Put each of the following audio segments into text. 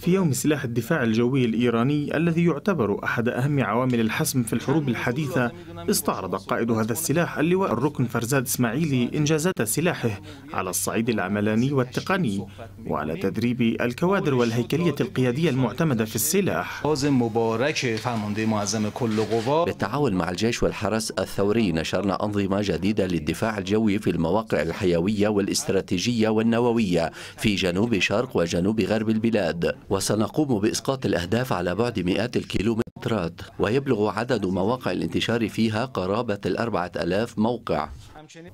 في يوم سلاح الدفاع الجوي الإيراني الذي يعتبر أحد أهم عوامل الحسم في الحروب الحديثة استعرض قائد هذا السلاح اللواء الركن فرزاد إسماعيلي إنجازات سلاحه على الصعيد العملاني والتقني وعلى تدريب الكوادر والهيكلية القيادية المعتمدة في السلاح بالتعاون مع الجيش والحرس الثوري نشرنا أنظمة جديدة للدفاع الجوي في المواقع الحيوية والاستراتيجية والنووية في جنوب جنوب شرق وجنوب غرب البلاد وسنقوم بإسقاط الأهداف على بعد مئات الكيلومترات ويبلغ عدد مواقع الانتشار فيها قرابة الأربعة ألاف موقع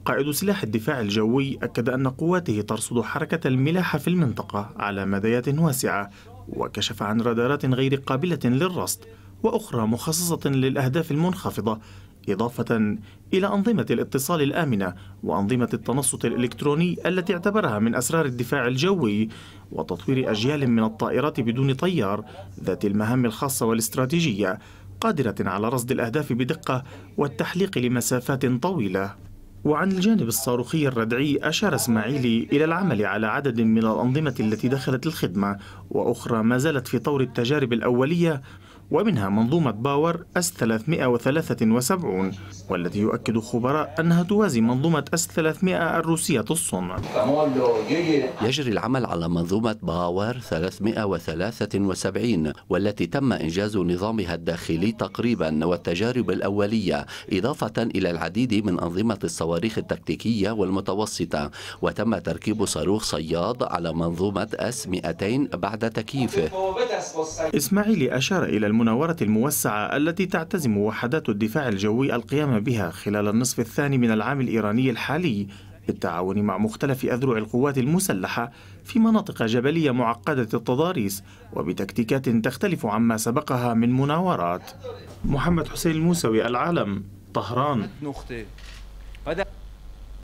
قائد سلاح الدفاع الجوي أكد أن قواته ترصد حركة الملاحة في المنطقة على مدايات واسعة وكشف عن رادارات غير قابلة للرصد وأخرى مخصصة للأهداف المنخفضة إضافة إلى أنظمة الاتصال الآمنة وأنظمة التنصت الإلكتروني التي اعتبرها من أسرار الدفاع الجوي وتطوير أجيال من الطائرات بدون طيار ذات المهام الخاصة والاستراتيجية قادرة على رصد الأهداف بدقة والتحليق لمسافات طويلة وعن الجانب الصاروخي الردعي أشار إسماعيلي إلى العمل على عدد من الأنظمة التي دخلت الخدمة وأخرى ما زالت في طور التجارب الأولية ومنها منظومة باور أس 373 والتي يؤكد خبراء أنها توازي منظومة أس 300 الروسية الصنع يجري العمل على منظومة باور 373 والتي تم إنجاز نظامها الداخلي تقريبا والتجارب الأولية إضافة إلى العديد من أنظمة الصواريخ التكتيكية والمتوسطة وتم تركيب صاروخ صياد على منظومة أس 200 بعد تكييفه إسماعيل أشار إلى المناورة الموسعة التي تعتزم وحدات الدفاع الجوي القيام بها خلال النصف الثاني من العام الإيراني الحالي بالتعاون مع مختلف أذرع القوات المسلحة في مناطق جبلية معقدة التضاريس وبتكتيكات تختلف عما سبقها من مناورات محمد حسين الموسوي العالم طهران